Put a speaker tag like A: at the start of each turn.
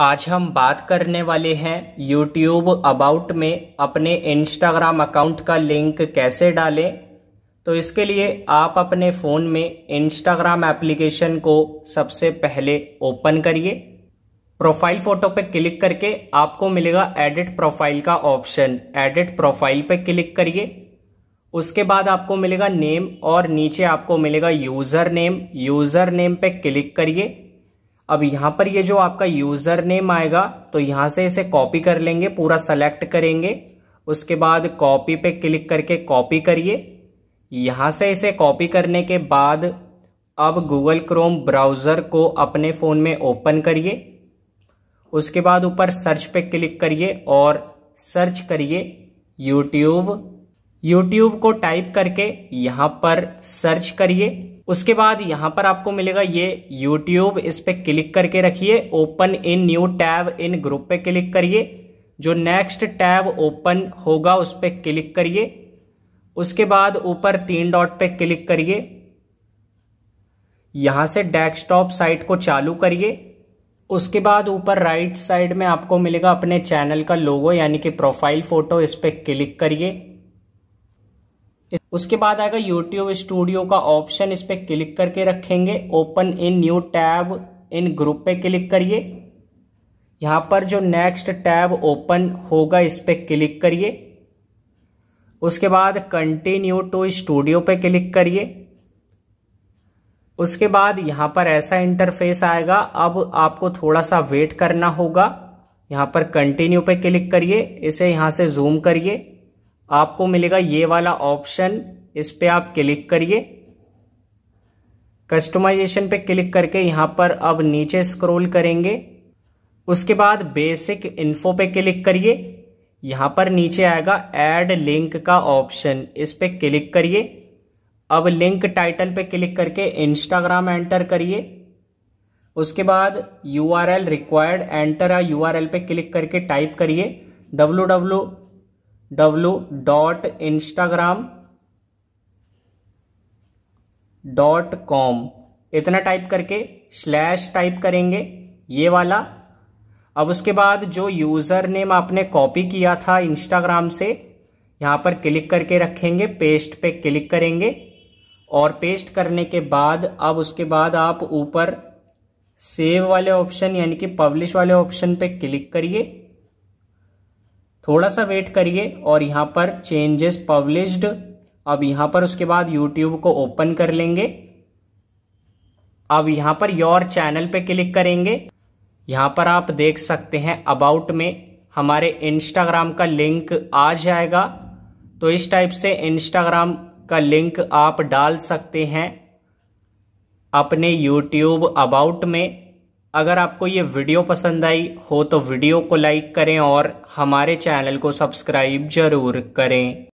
A: आज हम बात करने वाले हैं YouTube अबाउट में अपने Instagram अकाउंट का लिंक कैसे डालें तो इसके लिए आप अपने फ़ोन में Instagram एप्लीकेशन को सबसे पहले ओपन करिए प्रोफाइल फ़ोटो पर क्लिक करके आपको मिलेगा एडिट प्रोफाइल का ऑप्शन एडिट प्रोफाइल पर क्लिक करिए उसके बाद आपको मिलेगा नेम और नीचे आपको मिलेगा यूज़र नेम यूज़र नेम पर क्लिक करिए अब यहां पर ये जो आपका यूजर नेम आएगा तो यहां से इसे कॉपी कर लेंगे पूरा सेलेक्ट करेंगे उसके बाद कॉपी पे क्लिक करके कॉपी करिए यहां से इसे कॉपी करने के बाद अब गूगल क्रोम ब्राउज़र को अपने फ़ोन में ओपन करिए उसके बाद ऊपर सर्च पे क्लिक करिए और सर्च करिए यूट्यूब यूट्यूब को टाइप करके यहां पर सर्च करिए उसके बाद यहाँ पर आपको मिलेगा ये YouTube इस पर क्लिक करके रखिए open in new tab in group पे क्लिक करिए जो नेक्स्ट टैब ओपन होगा उस पर क्लिक करिए उसके बाद ऊपर तीन डॉट पे क्लिक करिए यहां से डेस्कटॉप साइट को चालू करिए उसके बाद ऊपर राइट साइड में आपको मिलेगा अपने चैनल का लोगो यानी कि प्रोफाइल फोटो इस पर क्लिक करिए उसके बाद आएगा यूट्यूब स्टूडियो का ऑप्शन इस पर क्लिक करके रखेंगे open in new tab in group पे क्लिक करिए यहाँ पर जो नेक्स्ट टैब ओपन होगा इस पर क्लिक करिए उसके बाद कंटिन्यू टू स्टूडियो पे क्लिक करिए उसके बाद यहाँ पर ऐसा इंटरफेस आएगा अब आपको थोड़ा सा वेट करना होगा यहाँ पर कंटिन्यू पे क्लिक करिए इसे यहाँ से जूम करिए आपको मिलेगा ये वाला ऑप्शन इस पे आप क्लिक करिए कस्टमाइजेशन पे क्लिक करके यहाँ पर अब नीचे स्क्रॉल करेंगे उसके बाद बेसिक इन्फो पे क्लिक करिए यहां पर नीचे आएगा ऐड लिंक का ऑप्शन इस पे क्लिक करिए अब लिंक टाइटल पे क्लिक करके इंस्टाग्राम एंटर करिए उसके बाद U R L required enter आ यू आर एल पे क्लिक करके टाइप करिए W W W dot Instagram dot com इतना टाइप करके स्लैश टाइप करेंगे ये वाला अब उसके बाद जो यूज़र नेम आपने कॉपी किया था इंस्टाग्राम से यहाँ पर क्लिक करके रखेंगे पेस्ट पे क्लिक करेंगे और पेस्ट करने के बाद अब उसके बाद आप ऊपर सेव वाले ऑप्शन यानी कि पब्लिश वाले ऑप्शन पे क्लिक करिए थोड़ा सा वेट करिए और यहाँ पर चेंजेस पब्लिश्ड अब यहाँ पर उसके बाद यूट्यूब को ओपन कर लेंगे अब यहाँ पर योर चैनल पे क्लिक करेंगे यहाँ पर आप देख सकते हैं अबाउट में हमारे इंस्टाग्राम का लिंक आ जाएगा तो इस टाइप से इंस्टाग्राम का लिंक आप डाल सकते हैं अपने यूट्यूब अबाउट में अगर आपको ये वीडियो पसंद आई हो तो वीडियो को लाइक करें और हमारे चैनल को सब्सक्राइब जरूर करें